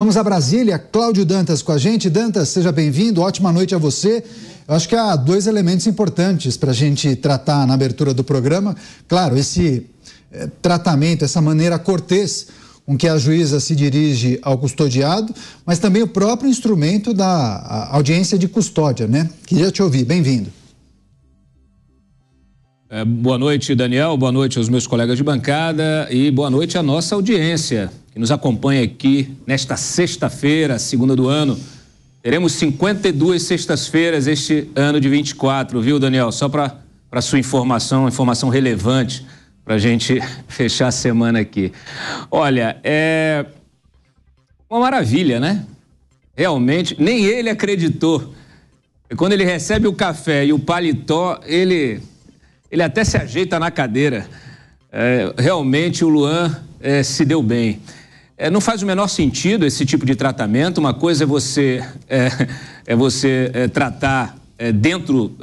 Vamos a Brasília, Cláudio Dantas com a gente. Dantas, seja bem-vindo, ótima noite a você. Eu acho que há dois elementos importantes para a gente tratar na abertura do programa. Claro, esse eh, tratamento, essa maneira cortês com que a juíza se dirige ao custodiado, mas também o próprio instrumento da audiência de custódia, né? Queria te ouvir, bem-vindo. É, boa noite, Daniel. Boa noite aos meus colegas de bancada e boa noite à nossa audiência que nos acompanha aqui nesta sexta-feira, segunda do ano. Teremos 52 sextas-feiras este ano de 24, viu, Daniel? Só para sua informação, informação relevante para a gente fechar a semana aqui. Olha, é uma maravilha, né? Realmente, nem ele acreditou. Quando ele recebe o café e o paletó, ele ele até se ajeita na cadeira. É, realmente o Luan é, se deu bem. É, não faz o menor sentido esse tipo de tratamento. Uma coisa é você, é, é você é, tratar é, dentro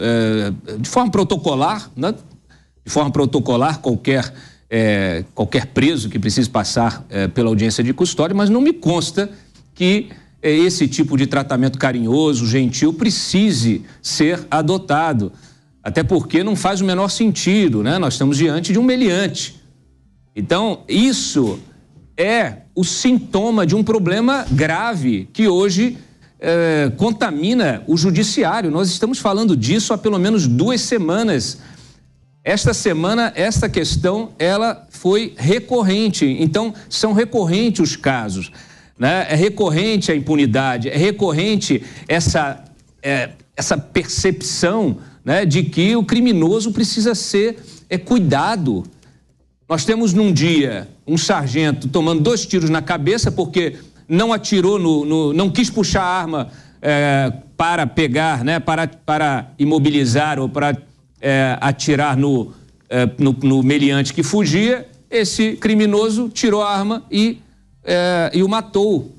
de forma protocolar, né? de forma protocolar qualquer qualquer preso que precise passar pela audiência de custódia, mas não me consta que esse tipo de tratamento carinhoso, gentil, precise ser adotado. Até porque não faz o menor sentido, né? Nós estamos diante de um meliante. Então, isso é o sintoma de um problema grave que hoje eh, contamina o judiciário. Nós estamos falando disso há pelo menos duas semanas. Esta semana, esta questão, ela foi recorrente. Então, são recorrentes os casos. Né? É recorrente a impunidade, é recorrente essa, é, essa percepção né, de que o criminoso precisa ser é, cuidado. Nós temos num dia um sargento tomando dois tiros na cabeça porque não atirou, no, no não quis puxar a arma é, para pegar, né, para, para imobilizar ou para é, atirar no, é, no, no, meliante que fugia. Esse criminoso tirou a arma e, é, e o matou.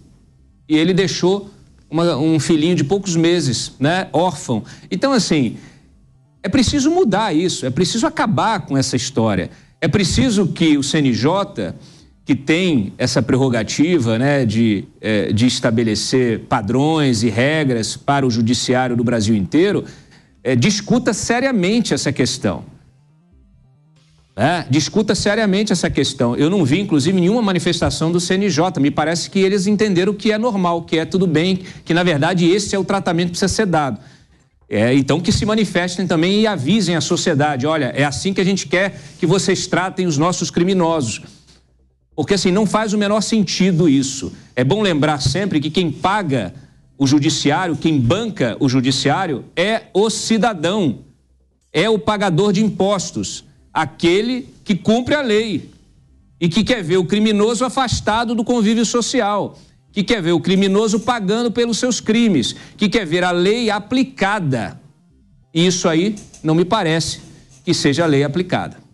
E ele deixou uma, um filhinho de poucos meses, né, órfão. Então, assim, é preciso mudar isso, é preciso acabar com essa história. É preciso que o CNJ, que tem essa prerrogativa né, de, é, de estabelecer padrões e regras para o judiciário do Brasil inteiro, é, discuta seriamente essa questão. É, discuta seriamente essa questão. Eu não vi, inclusive, nenhuma manifestação do CNJ. Me parece que eles entenderam que é normal, que é tudo bem, que na verdade esse é o tratamento que precisa ser dado. É, então que se manifestem também e avisem a sociedade, olha, é assim que a gente quer que vocês tratem os nossos criminosos. Porque assim, não faz o menor sentido isso. É bom lembrar sempre que quem paga o judiciário, quem banca o judiciário é o cidadão, é o pagador de impostos, aquele que cumpre a lei e que quer ver o criminoso afastado do convívio social que quer ver o criminoso pagando pelos seus crimes, que quer ver a lei aplicada. E isso aí não me parece que seja a lei aplicada.